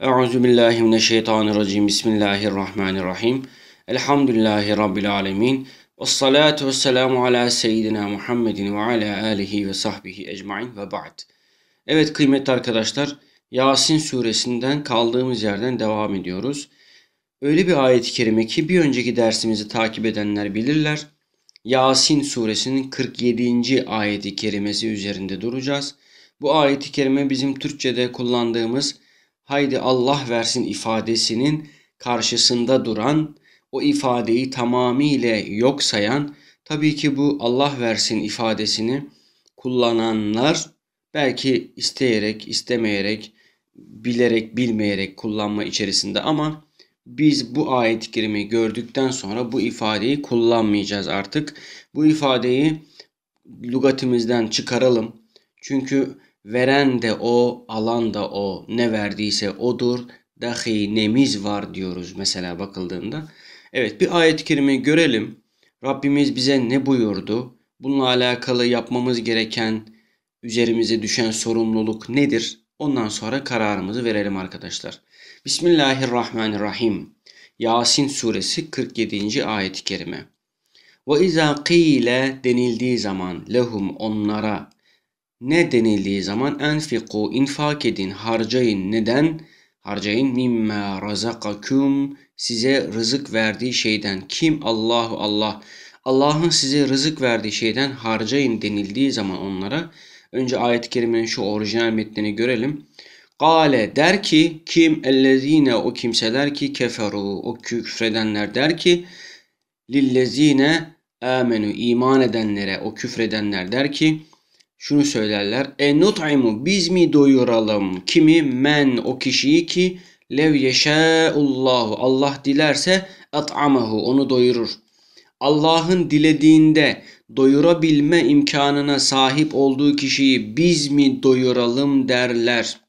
Euzubillahimineşşeytanirracim. Bismillahirrahmanirrahim. Elhamdülillahi Rabbil alemin. Ve salatu ve selamu ala seyyidina Muhammedin ve ala alihi ve sahbihi ecmain ve ba'd. Evet kıymetli arkadaşlar Yasin suresinden kaldığımız yerden devam ediyoruz. Öyle bir ayet-i kerime ki bir önceki dersimizi takip edenler bilirler. Yasin suresinin 47. ayeti kerimesi üzerinde duracağız. Bu ayeti kerime bizim Türkçe'de kullandığımız haydi Allah versin ifadesinin karşısında duran, o ifadeyi tamamıyla yok sayan, tabii ki bu Allah versin ifadesini kullananlar belki isteyerek, istemeyerek, bilerek, bilmeyerek kullanma içerisinde ama biz bu ayet-i gördükten sonra bu ifadeyi kullanmayacağız artık. Bu ifadeyi lügatimizden çıkaralım. Çünkü Veren de o, alan da o. Ne verdiyse odur. Dahi nemiz var diyoruz mesela bakıldığında. Evet bir ayet-i kerime görelim. Rabbimiz bize ne buyurdu? Bununla alakalı yapmamız gereken, üzerimize düşen sorumluluk nedir? Ondan sonra kararımızı verelim arkadaşlar. Bismillahirrahmanirrahim. Yasin suresi 47. ayet-i kerime. Ve izâ kîle denildiği zaman lehum onlara ne denildiği zaman enfiku infak edin harcayın neden harcayın mimma razakakum size rızık verdiği şeyden kim Allahu Allah Allah'ın size rızık verdiği şeyden harcayın denildiği zaman onlara önce ayet-i kerimenin şu orijinal metnini görelim. Gale der ki kim ellezine o kimseler ki keferu o küfredenler der ki lillezine amenu iman edenlere o küfredenler der ki şunu söylerler. E nut'imu biz mi doyuralım? Kimi? Men o kişiyi ki lev yeşâullahu Allah dilerse at'amahu onu doyurur. Allah'ın dilediğinde doyurabilme imkanına sahip olduğu kişiyi biz mi doyuralım derler.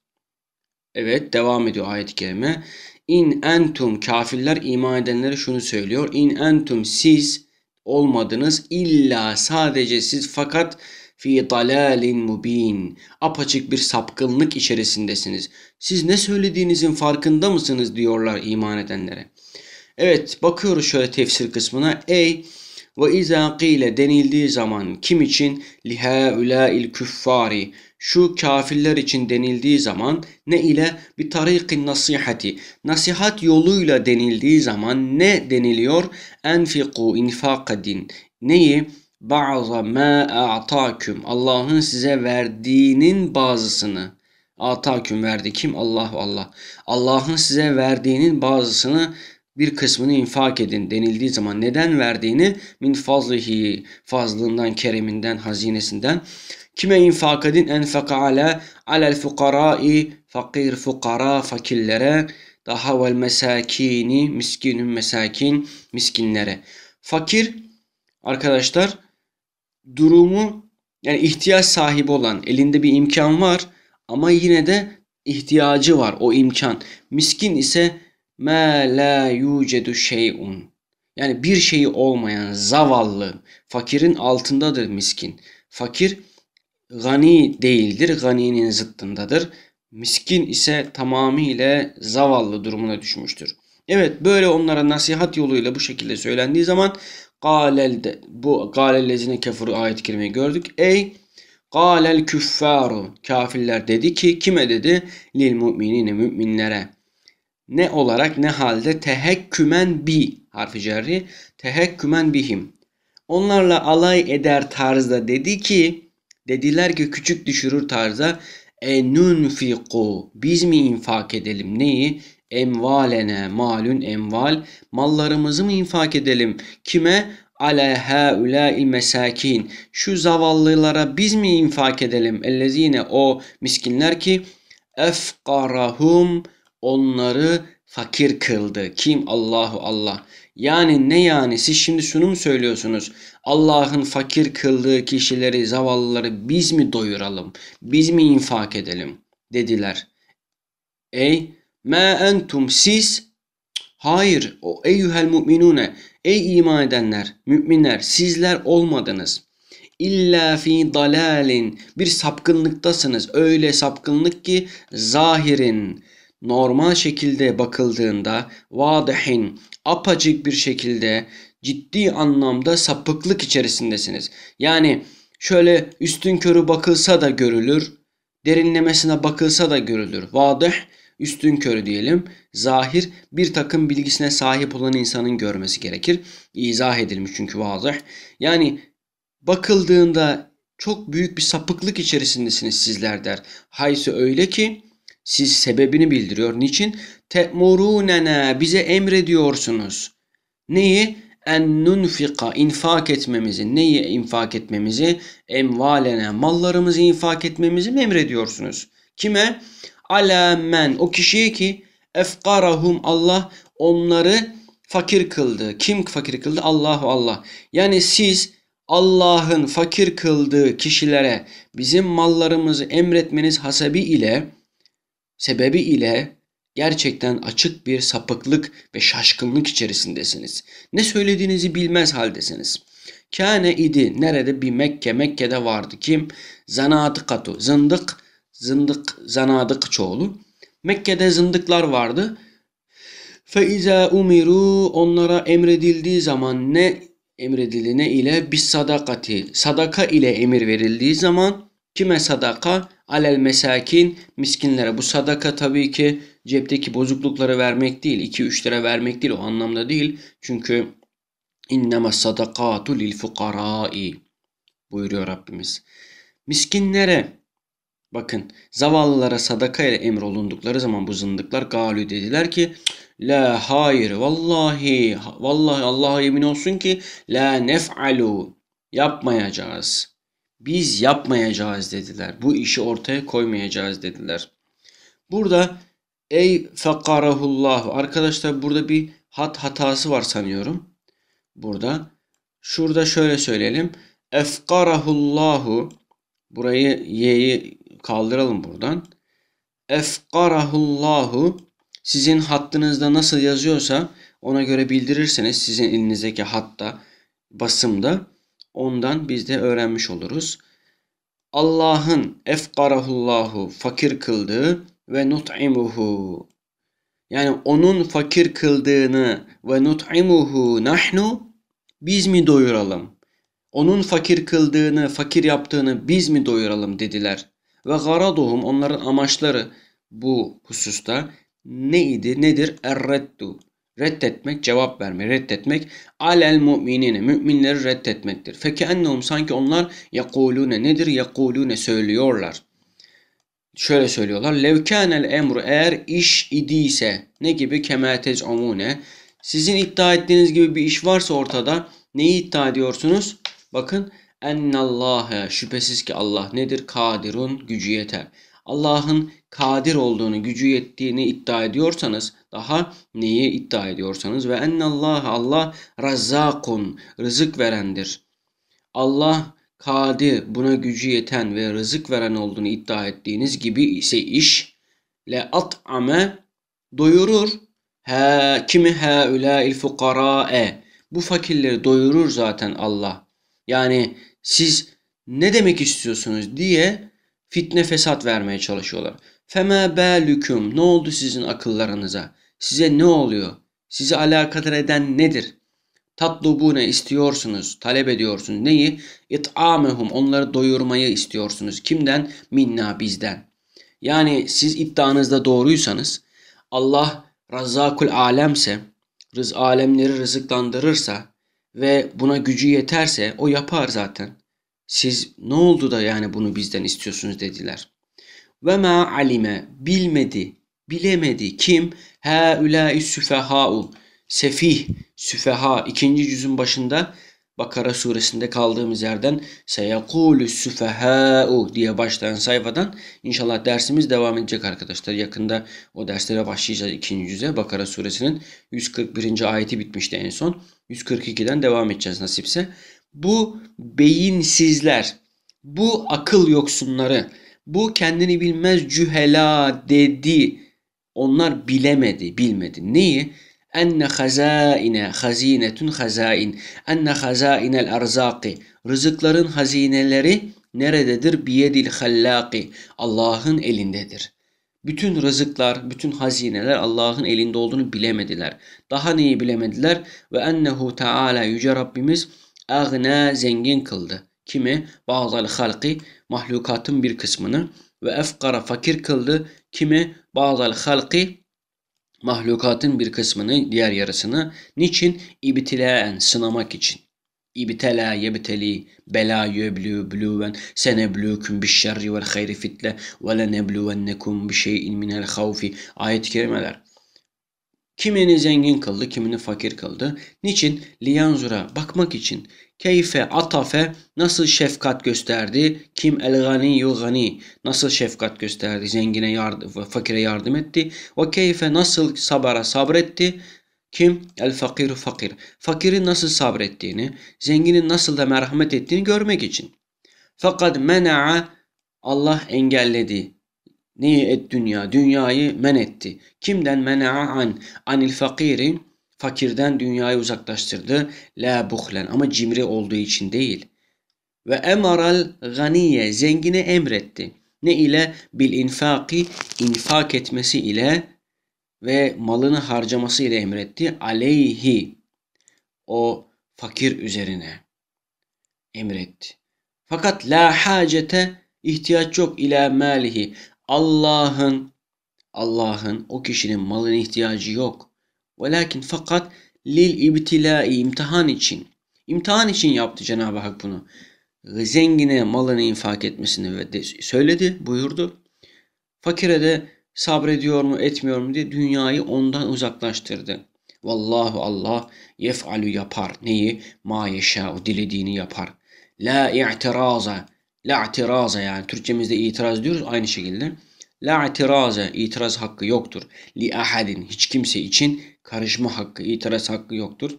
Evet devam ediyor ayet-i kerime. İn entum kafirler iman edenlere şunu söylüyor. İn entum siz olmadınız illa sadece siz fakat fi dalalin mubin. Apaçık bir sapkınlık içerisindesiniz. Siz ne söylediğinizin farkında mısınız diyorlar iman edenlere. Evet bakıyoruz şöyle tefsir kısmına. Ey ve izâ ile denildiği zaman kim için il küffâri şu kafirler için denildiği zaman ne ile bir tarikin nasihati nasihat yoluyla denildiği zaman ne deniliyor enfiku infak edin neyi ba'za ma a'taküm. Allah'ın size verdiğinin bazısını. Ataküm verdi kim? Allah Allah. Allah'ın size verdiğinin bazısını bir kısmını infak edin denildiği zaman neden verdiğini min fazlihi fazlından kereminden hazinesinden kime infak edin enfaka ala alel fukarai fakir fukara fakirlere daha vel mesakini miskinün mesakin miskinlere fakir arkadaşlar durumu yani ihtiyaç sahibi olan elinde bir imkan var ama yine de ihtiyacı var o imkan. Miskin ise me la yucedu şeyun. Yani bir şeyi olmayan zavallı fakirin altındadır miskin. Fakir gani değildir, ganinin zıttındadır. Miskin ise tamamıyla zavallı durumuna düşmüştür. Evet böyle onlara nasihat yoluyla bu şekilde söylendiği zaman Galelde bu galellezine kefuru ayet kerimeyi gördük. Ey galel küffaru kafirler dedi ki kime dedi? Lil müminine müminlere. Ne olarak ne halde tehekkümen bi harfi cerri tehekkümen bihim. Onlarla alay eder tarzda dedi ki dediler ki küçük düşürür tarza enunfiku biz mi infak edelim neyi? Emvalene malün emval. Mallarımızı mı infak edelim? Kime? ale haulâil mesakin. Şu zavallılara biz mi infak edelim? Ellezine o miskinler ki efkarahum onları fakir kıldı. Kim? Allahu Allah. Yani ne yani siz şimdi şunu mu söylüyorsunuz? Allah'ın fakir kıldığı kişileri, zavallıları biz mi doyuralım? Biz mi infak edelim? Dediler. Ey Me entum siz. Hayır o eyyuhel mu'minune. Ey iman edenler, müminler sizler olmadınız. İlla fi dalalin. Bir sapkınlıktasınız. Öyle sapkınlık ki zahirin. Normal şekilde bakıldığında vadihin apacık bir şekilde ciddi anlamda sapıklık içerisindesiniz. Yani şöyle üstün körü bakılsa da görülür, derinlemesine bakılsa da görülür. Vadih üstün körü diyelim. Zahir bir takım bilgisine sahip olan insanın görmesi gerekir. İzah edilmiş çünkü vazih. Yani bakıldığında çok büyük bir sapıklık içerisindesiniz sizler der. Hayse öyle ki siz sebebini bildiriyor. Niçin? Te'murunena bize emrediyorsunuz. Neyi? En nunfika infak etmemizi. Neyi infak etmemizi? Emvalene mallarımızı infak etmemizi mi emrediyorsunuz? Kime? ala men o kişiye ki efkarahum Allah onları fakir kıldı. Kim fakir kıldı? Allahu Allah. Yani siz Allah'ın fakir kıldığı kişilere bizim mallarımızı emretmeniz hasebi ile sebebi ile gerçekten açık bir sapıklık ve şaşkınlık içerisindesiniz. Ne söylediğinizi bilmez haldesiniz. Kâne idi nerede bir Mekke Mekke'de vardı kim? Zanatıkatu zındık zındık, zanadık çoğulu. Mekke'de zındıklar vardı. Feiza umiru onlara emredildiği zaman ne emredilene ile bir sadakati sadaka ile emir verildiği zaman kime sadaka alel mesakin miskinlere bu sadaka tabii ki cepteki bozuklukları vermek değil 2-3 lira vermek değil o anlamda değil çünkü innema sadakatu lil fukarai buyuruyor Rabbimiz miskinlere Bakın zavallılara sadaka ile emrolundukları zaman bu zındıklar galü dediler ki La hayır vallahi vallahi Allah'a yemin olsun ki la nef'alu yapmayacağız. Biz yapmayacağız dediler. Bu işi ortaya koymayacağız dediler. Burada ey fekarahullahu arkadaşlar burada bir hat hatası var sanıyorum. Burada şurada şöyle söyleyelim. Efkarahullahu burayı y'yi kaldıralım buradan. Efkarahullahu sizin hattınızda nasıl yazıyorsa ona göre bildirirseniz sizin elinizdeki hatta basımda ondan biz de öğrenmiş oluruz. Allah'ın efkarahullahu fakir kıldığı ve nut'imuhu yani onun fakir kıldığını ve nut'imuhu nahnu biz mi doyuralım? Onun fakir kıldığını, fakir yaptığını biz mi doyuralım dediler. Ve garaduhum onların amaçları bu hususta neydi nedir? Erreddu. Reddetmek, cevap verme, reddetmek. Alel müminine, müminleri reddetmektir. Feke ennehum sanki onlar yekulune nedir? Yekulune söylüyorlar. Şöyle söylüyorlar. Levkânel emru eğer iş idiyse ne gibi? Kemetez omune. Sizin iddia ettiğiniz gibi bir iş varsa ortada neyi iddia ediyorsunuz? Bakın Ennallâhe şüphesiz ki Allah nedir? Kadirun gücü yeter. Allah'ın kadir olduğunu, gücü yettiğini iddia ediyorsanız, daha neyi iddia ediyorsanız ve ennallâhe Allah razzakun, rızık verendir. Allah kadir, buna gücü yeten ve rızık veren olduğunu iddia ettiğiniz gibi ise iş le at'ame doyurur. Ha kimi ha ulail fukara'e. Bu fakirleri doyurur zaten Allah. Yani siz ne demek istiyorsunuz diye fitne fesat vermeye çalışıyorlar. Feme belüküm ne oldu sizin akıllarınıza? Size ne oluyor? Sizi alakadar eden nedir? Tatlubune istiyorsunuz, talep ediyorsunuz. Neyi? İt'amehum onları doyurmayı istiyorsunuz. Kimden? Minna bizden. Yani siz iddianızda doğruysanız Allah Razzakul alemse, rız alemleri rızıklandırırsa, ve buna gücü yeterse o yapar zaten. Siz ne oldu da yani bunu bizden istiyorsunuz dediler. Ve ma alime bilmedi, bilemedi kim? Ha ülâi süfehâu. Sefih, süfeha ikinci cüzün başında Bakara suresinde kaldığımız yerden seyakulü süfehâ'u diye başlayan sayfadan inşallah dersimiz devam edecek arkadaşlar. Yakında o derslere başlayacağız ikinci yüze. Bakara suresinin 141. ayeti bitmişti en son. 142'den devam edeceğiz nasipse. Bu beyinsizler, bu akıl yoksunları, bu kendini bilmez cühela dedi. Onlar bilemedi, bilmedi. Neyi? enne hazaine hazinetun hazain enne hazainel arzaki rızıkların hazineleri nerededir? Biyedil hallaki Allah'ın elindedir. Bütün rızıklar, bütün hazineler Allah'ın elinde olduğunu bilemediler. Daha neyi bilemediler? Ve ennehu Teala yüce Rabbimiz agna zengin kıldı. Kimi? Bazal halki mahlukatın bir kısmını ve efkara fakir kıldı. Kimi? Bazal halki mahlukatın bir kısmını, diğer yarısını niçin? İbtilaen, sınamak için. İbtela yebteli bela yeblü blüven seneblüküm bişşerri vel hayri fitle ve lenebluvennekum bişeyin minel havfi ayet-i kerimeler. Kimini zengin kıldı, kimini fakir kıldı. Niçin? Liyanzura bakmak için. Keyfe atafe nasıl şefkat gösterdi? Kim el gani gani nasıl şefkat gösterdi? Zengine yardım, fakire yardım etti. Ve keyfe nasıl sabara sabretti? Kim? El fakir fakir. Fakirin nasıl sabrettiğini, zenginin nasıl da merhamet ettiğini görmek için. Fakat mena'a Allah engelledi. Neyi et dünya? Dünyayı men etti. Kimden mena'a an? Anil fakiri fakirden dünyayı uzaklaştırdı. La buhlen ama cimri olduğu için değil. Ve emaral ganiye zengine emretti. Ne ile? Bil infaki infak etmesi ile ve malını harcaması ile emretti. Aleyhi o fakir üzerine emretti. Fakat la hacete ihtiyaç yok ile malihi. Allah'ın Allah'ın o kişinin malına ihtiyacı yok. Velakin fakat lil ibtilai imtihan için. İmtihan için yaptı Cenab-ı Hak bunu. Zengine malını infak etmesini ve de söyledi, buyurdu. Fakire de sabrediyor mu etmiyor mu diye dünyayı ondan uzaklaştırdı. Vallahu Allah yef'alu yapar. Neyi? Ma yeşâ'u dilediğini yapar. La i'tiraza. La i'tiraza yani Türkçemizde itiraz diyoruz aynı şekilde. La itiraze itiraz hakkı yoktur. Li ahadin hiç kimse için karışma hakkı, itiraz hakkı yoktur.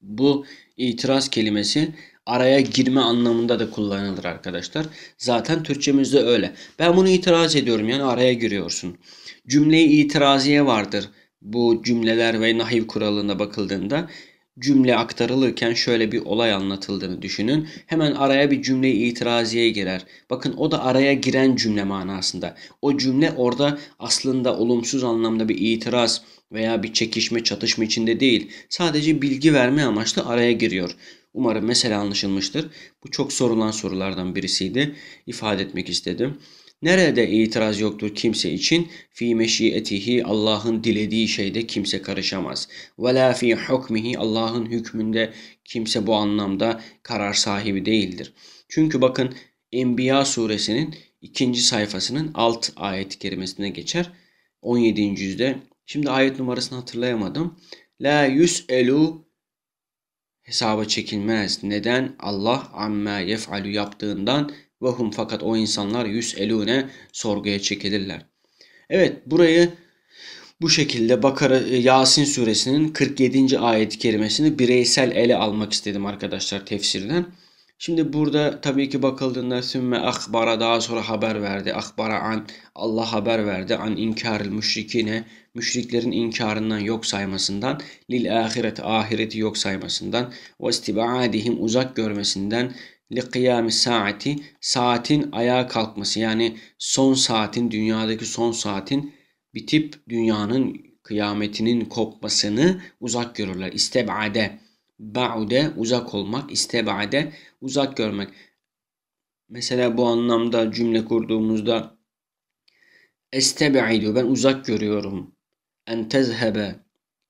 Bu itiraz kelimesi araya girme anlamında da kullanılır arkadaşlar. Zaten Türkçemizde öyle. Ben bunu itiraz ediyorum yani araya giriyorsun. Cümleyi itiraziye vardır. Bu cümleler ve nahiv kuralına bakıldığında cümle aktarılırken şöyle bir olay anlatıldığını düşünün. Hemen araya bir cümle itiraziye girer. Bakın o da araya giren cümle manasında. O cümle orada aslında olumsuz anlamda bir itiraz veya bir çekişme, çatışma içinde değil. Sadece bilgi verme amaçlı araya giriyor. Umarım mesele anlaşılmıştır. Bu çok sorulan sorulardan birisiydi. İfade etmek istedim. Nerede itiraz yoktur kimse için? Fi meşiyetihi Allah'ın dilediği şeyde kimse karışamaz. Ve la fi hukmihi Allah'ın hükmünde kimse bu anlamda karar sahibi değildir. Çünkü bakın Enbiya suresinin ikinci sayfasının alt ayet-i kerimesine geçer. 17. yüzde. Şimdi ayet numarasını hatırlayamadım. La yus'elu hesaba çekilmez. Neden? Allah amma yef'alu yaptığından ve hum fakat o insanlar yüz elune sorguya çekilirler. Evet burayı bu şekilde Bakara e, Yasin suresinin 47. ayet kelimesini bireysel ele almak istedim arkadaşlar tefsirden. Şimdi burada tabii ki bakıldığında sümme akbara daha sonra haber verdi. Akbara an Allah haber verdi. An inkaril müşrikine müşriklerin inkarından yok saymasından lil ahiret ahireti yok saymasından ve istibadihim uzak görmesinden li saati saatin ayağa kalkması yani son saatin dünyadaki son saatin bitip dünyanın kıyametinin kopmasını uzak görürler. İstebade ba'ude uzak olmak, istebade uzak görmek. Mesela bu anlamda cümle kurduğumuzda esteb'idu ben uzak görüyorum. En tezhebe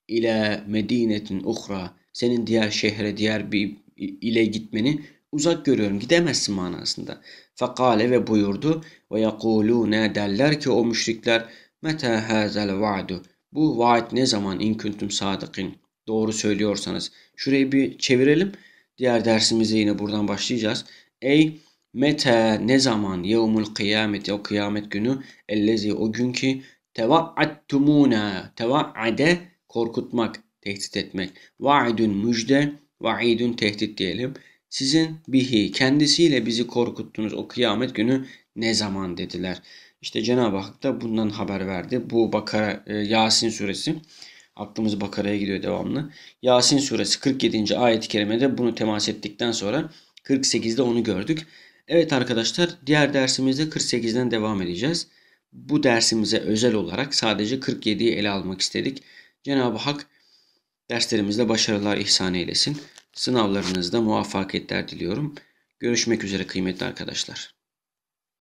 ila medinetin uhra senin diğer şehre, diğer bir ile gitmeni uzak görüyorum gidemezsin manasında. Fakale ve buyurdu ve yekulune derler ki o müşrikler meta hazel vaadu bu vaat ne zaman in kuntum sadıkın doğru söylüyorsanız. Şurayı bir çevirelim. Diğer dersimize yine buradan başlayacağız. Ey meta ne zaman yevmul kıyamet o kıyamet günü ellezi o gün ki tevaattumuna tevaade korkutmak tehdit etmek vaidun müjde vaidun tehdit diyelim sizin bihi kendisiyle bizi korkuttunuz o kıyamet günü ne zaman dediler. İşte Cenab-ı Hak da bundan haber verdi. Bu Bakara e, Yasin suresi aklımız Bakara'ya gidiyor devamlı. Yasin suresi 47. ayet-i kerimede bunu temas ettikten sonra 48'de onu gördük. Evet arkadaşlar diğer dersimizde 48'den devam edeceğiz. Bu dersimize özel olarak sadece 47'yi ele almak istedik. Cenab-ı Hak derslerimizde başarılar ihsan eylesin. Sınavlarınızda muvaffakiyetler diliyorum. Görüşmek üzere kıymetli arkadaşlar.